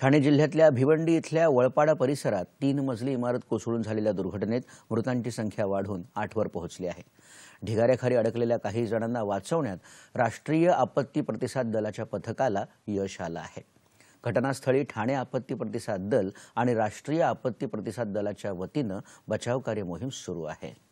ठाणे जिल्ह्यातल्या भिवंडी इथल्या वळपाडा परिसरात तीन मजली इमारत कोसळून झालेल्या दुर्घटनेत मृतांची संख्या वाढून आठवर पोहोचली आहे ढिगाऱ्याखाली अडकलेल्या काही जणांना वाचवण्यात राष्ट्रीय आपत्ती प्रतिसाद दलाच्या पथकाला यश आलं आहे घटनास्थळी ठाणे आपत्ती प्रतिसाद दल आणि राष्ट्रीय आपत्ती प्रतिसाद दलाच्या वतीनं बचावकार्य मोहीम सुरू आहे